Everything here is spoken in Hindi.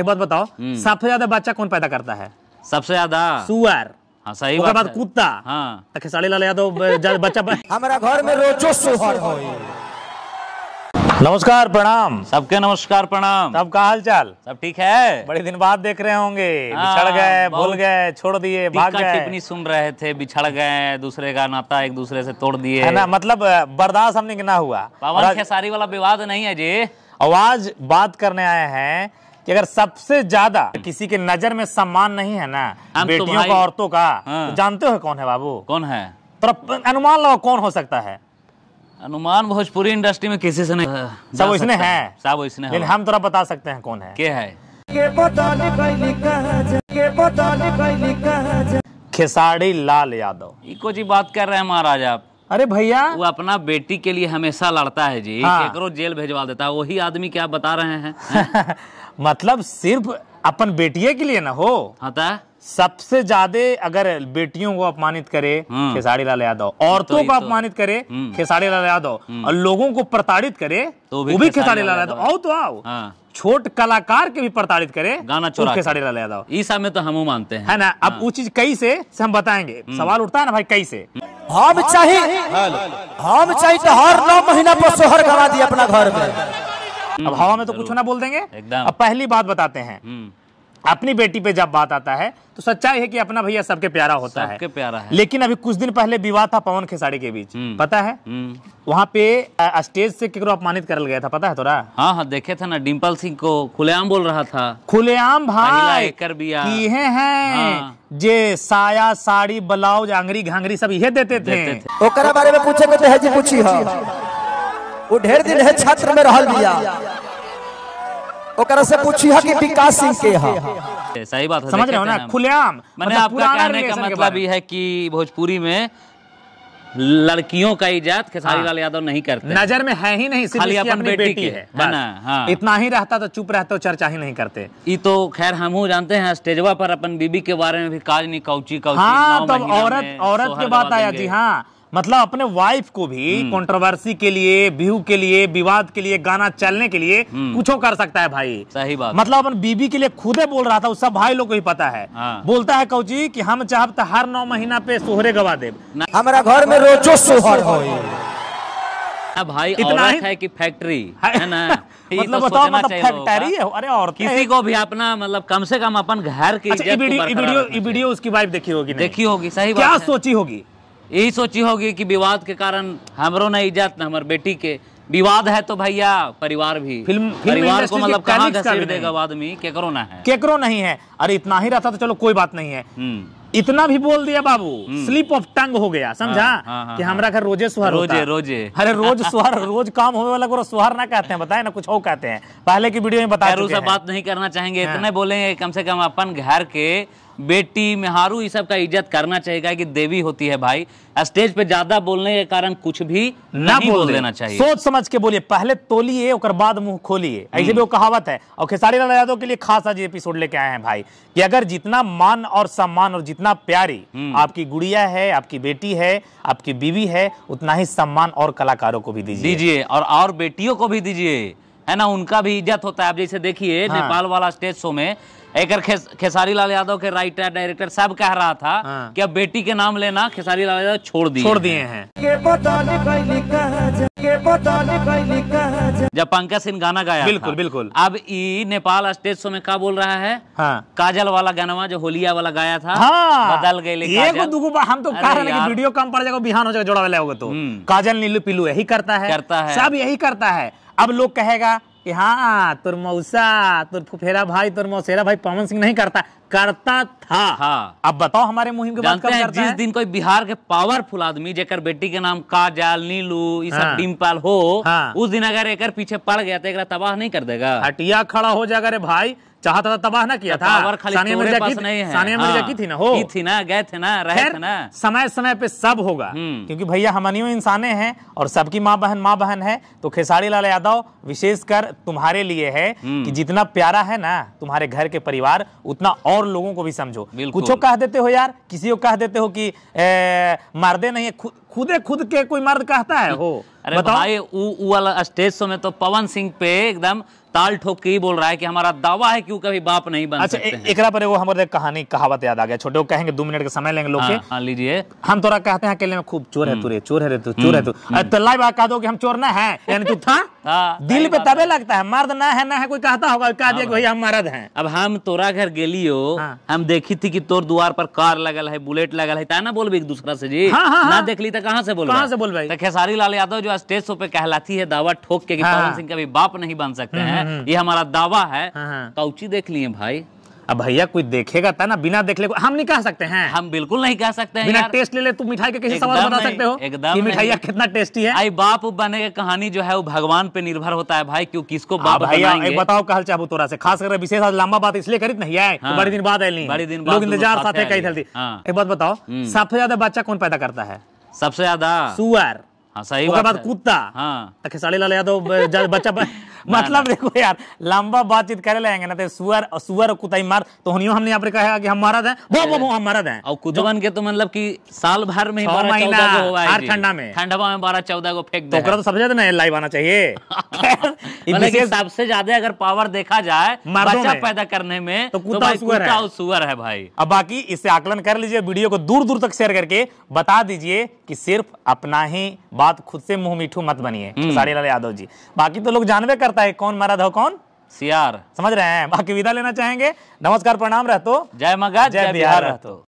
एक बात बताओ हम्म। सबसे ज्यादा बच्चा कौन पैदा करता है सबसे ज्यादा सुअर हाँ सही बात बाद कुत्ता हाँ तो खेसारी लाल यादव बच्चा हमारा घर में रोचो सुहर हो नमस्कार प्रणाम सबके नमस्कार प्रणाम सबका हाल चाल सब ठीक है बड़े दिन बाद देख रहे होंगे हाँ, बिछड़ गए भूल गए छोड़ दिए भाग गए टिप्पणी सुन रहे थे बिछड़ गए दूसरे का नाता एक दूसरे से तोड़ दिए है ना मतलब बर्दाश्त हमने ना हुआ पवन खेसारी वाला विवाद नहीं है जी आवाज बात करने आए हैं कि अगर सबसे ज्यादा किसी के नजर में सम्मान नहीं है ना तो बेटियों का औरतों का हाँ। तो जानते हो कौन है बाबू कौन है अनुमान लगाओ कौन हो सकता है अनुमान भोजपुरी इंडस्ट्री में किसी से नहीं हाँ, सब इसने है सब इसने लेकिन हम थोड़ा बता सकते हैं कौन है के है खेसारी लाल यादव इको जी बात कर रहे हैं महाराज आप अरे भैया वो अपना बेटी के लिए हमेशा लड़ता है जी हाँ। जेल भेजवा देता है वही आदमी क्या बता रहे हैं मतलब सिर्फ अपन बेटिए के लिए ना हो होता हाँ है सबसे ज्यादा अगर बेटियों को अपमानित करे हम्म। खेसारी लाल यादव तो औरतों तो को अपमानित करे हम्म। खेसारी लाल यादव हम्म। और लोगों को प्रताड़ित करे तो भी, भी खेसारी लाल यादव आओ तो आओ हाँ। छोट कलाकार के भी प्रताड़ित करे गाना चोरा खेसारी लाल यादव इस समय तो हम मानते हैं है ना अब वो हाँ। चीज कई से हम बताएंगे सवाल उठता है ना भाई कई से हम चाहिए हम चाहिए हर नौ महीना पर सोहर करवा दिए अपना घर में हम्म, अब हवा में तो कुछ ना बोल देंगे अब पहली बात बताते हैं हम्म। अपनी बेटी पे जब बात आता है तो सच्चाई है कि अपना भैया सबके प्यारा होता है प्यारा है लेकिन अभी कुछ दिन पहले विवाह था पवन खेसारी के बीच हम्म। पता है वहाँ पे स्टेज से किकरो अपमानित कर गया था पता है तोरा हाँ हाँ देखे थे ना डिम्पल सिंह को खुलेआम बोल रहा था खुलेआम भाई कर बिया ये हैं हाँ। जे साया साड़ी ब्लाउज आंगरी घांगरी सब ये देते थे, ओकरा बारे में पूछे तो है जी पूछी हाँ। वो ढेर दिन है छात्र में रह लिया से पूछी है कि विकास सिंह के है सही बात है समझ रहे हो ना खुलेआम मैंने मतलब आपका कहने का मतलब ये है कि भोजपुरी में लड़कियों का इजात खेसारी हाँ। लाल यादव नहीं करते नजर में है ही नहीं सिर्फ अपनी बेटी, बेटी है, है ना, हाँ। इतना ही रहता तो चुप रहते चर्चा ही नहीं करते ये तो खैर हम जानते हैं स्टेजवा पर अपन बीबी के बारे में भी काज नहीं कौची कौची हाँ, तो औरत औरत के बात आया जी हाँ मतलब अपने वाइफ को भी कंट्रोवर्सी हम्म। के लिए व्यू के लिए विवाद के लिए गाना चलने के लिए हम्म। कुछ कर सकता है भाई सही बात मतलब अपन बीबी के लिए खुदे बोल रहा था उस सब भाई लोग को ही पता है आ, हाँ। बोलता है कौची कि हम तो हर नौ महीना पे सोहरे गवा दे हमारा घर में रोजो सोहर हो भाई इतना ही है कि फैक्ट्री है ना मतलब तो बताओ मतलब फैक्ट्री है अरे और किसी को भी अपना मतलब कम से कम अपन घर की अच्छा, वीडियो वीडियो उसकी वाइफ देखी होगी देखी होगी सही क्या सोची होगी यही सोची होगी कि विवाद के कारण हमरो ना इज्जत ना हमारे बेटी के विवाद है तो भैया परिवार भी फिल्म परिवार को मतलब कहाँ घसीट देगा आदमी केकरो ना है केकरो नहीं है अरे इतना ही रहता तो चलो कोई बात नहीं है हम्म। इतना भी बोल दिया बाबू स्लिप ऑफ टंग हो गया समझा हाँ, हाँ, हाँ कि हाँ। हमारा घर रोजे सुहर रोजे होता। रोजे अरे रोज सुहर रोज काम होने वाला को सुहर ना कहते हैं बताए ना कुछ और कहते हैं पहले की वीडियो में बता बात नहीं करना चाहेंगे हाँ। इतने बोलेंगे कम से कम अपन घर के बेटी मेहारू ये सब का इज्जत करना चाहिए कि देवी होती है भाई स्टेज पे ज्यादा बोलने के कारण कुछ भी ना बोल, बोल देना चाहिए सोच समझ के बोलिए पहले तोलिए और बाद मुंह खोलिए ऐसे भी हम्म। वो कहावत है और खेसारी लाल यादव के लिए खास आज एपिसोड लेके आए हैं भाई कि अगर जितना मान और सम्मान और जितना प्यारी हम्म। आपकी गुड़िया है आपकी बेटी है आपकी बीवी है उतना ही सम्मान और कलाकारों को भी दीजिए दीजिए और और बेटियों को भी दीजिए है ना उनका भी इज्जत होता है आप जैसे देखिए हाँ। नेपाल वाला स्टेज शो में एक खेस, खेसारी लाल यादव के राइटर डायरेक्टर सब कह रहा था हाँ। कि अब बेटी के नाम लेना खेसारी लाल यादव छोड़ दिए छोड़ दिए हैं जब पंकज सिंह गाना गाया बिल्कुल बिल्कुल अब ई नेपाल स्टेज शो में क्या बोल रहा है हाँ। काजल वाला गाना जो होलिया वाला गाया था हाँ। बदल गए हम तो कह रहे हैं वीडियो कम पड़ जाएगा बिहान हो जाएगा जोड़ा वाला होगा तो हम्म। काजल नीलू पीलू यही करता है करता है सब यही करता है अब लोग कहेगा कि हाँ तुर मऊसा तुर फुफेरा भाई तुर मौसेरा भाई पवन सिंह नहीं करता करता था हाँ अब बताओ हमारे मुहिम के बाद जिस दिन कोई बिहार के पावरफुल आदमी जेकर बेटी के नाम काजल नीलू हाँ, डिम्पल हो हाँ, उस दिन अगर एक पीछे पड़ गया तो एक तबाह नहीं कर देगा हटिया खड़ा हो जाएगा रे भाई चाहता था तबाह ना किया तो था सानिया मिर्जा की नहीं है सानिया मिर्जा हाँ। की थी ना हो की थी ना गए थे ना रहे थे ना समय समय पे सब होगा हम्म। क्योंकि भैया हम अनियो इंसाने हैं और सबकी माँ बहन माँ बहन है तो खेसारी लाल यादव विशेषकर तुम्हारे लिए है हम्म। कि जितना प्यारा है ना तुम्हारे घर के परिवार उतना और लोगों को भी समझो कुछ कह देते हो यार किसी को कह देते हो कि मार नहीं है खुदे खुद के कोई मर्द कहता है हो अरे भाई वाला स्टेज शो में तो पवन सिंह पे एकदम ताल ठोक के ही बोल रहा है कि हमारा दावा है क्यों कभी बाप नहीं बन अच्छा, सकते एक पर वो हमारे कहानी कहावत याद आ गया छोटे कहेंगे दो मिनट का समय लेंगे लोग हाँ, हाँ, लीजिए हम तोरा कहते हैं अकेले में खूब चोर है तुरे हम्म। चोर है तू चोर है तू तो लाइव आ कह दो कि हम चोर ना है यानी तू था हाँ, दिल पे तबे लगता है मर्द ना है ना है कोई कहता होगा कह दिया हाँ भैया हम मर्द हैं अब हम तोरा घर हो हाँ। हम देखी थी कि तोर द्वार पर कार लगल है बुलेट लगल है ना बोलबे एक दूसरा से जी हाँ, हाँ, हाँ। ना देख ली तो कहाँ से बोल कहाँ से बोल तो खेसारी लाल यादव जो स्टेज शो पे कहलाती है दावा ठोक के पवन सिंह कभी बाप नहीं बन सकते हम्म, हैं हम्म, हम्म। ये हमारा दावा है कौची देख लिए भाई अब भैया कोई देखेगा था ना बिना देख ले हम नहीं कह सकते हैं हम बिल्कुल नहीं कह सकते हैं बिना टेस्ट ले ले तू मिठाई के सवाल बता सकते हो एकदम मिठाइया कितना टेस्टी है आई बाप बने की कहानी जो है वो भगवान पे निर्भर होता है भाई क्यों किसको हाँ बाप भैया बताओ कहल चाहू तोरा से खास कर विशेष आज लंबा बात इसलिए करी तो नहीं आए हाँ। बड़े दिन बाद आई बड़े दिन लोग तो इंतजार साथ कही जल्दी हाँ। एक बात बताओ हम्म। सबसे ज्यादा बच्चा कौन पैदा करता है सबसे ज्यादा सुअर हाँ, सही बात हाँ तो खेसारी लाल यादव बच्चा मतलब देखो यार लंबा बातचीत करे लेंगे ना तो सुअर सुअर मार तो हमने यहाँ कहा कि हम वो वो वो हम और के तो मतलब कि साल भर में महीना हर ठंडा में में बारह चौदह को फेंक दो तो, तो सबसे ज्यादा तो लाइव आना चाहिए मतलब सबसे ज्यादा अगर पावर देखा जाए बच्चा पैदा करने में तो कुत्ता और सुअर है भाई अब बाकी इससे आकलन कर लीजिए वीडियो को दूर दूर तक शेयर करके बता दीजिए कि सिर्फ अपना ही बात खुद से मुंह मीठू मत बनिए हम्म। साड़ी लाल यादव जी बाकी तो लोग जानवे करता है कौन मारा धो कौन सियार समझ रहे हैं बाकी विदा लेना चाहेंगे नमस्कार प्रणाम रहतो जय मगा जय बिहार रहतो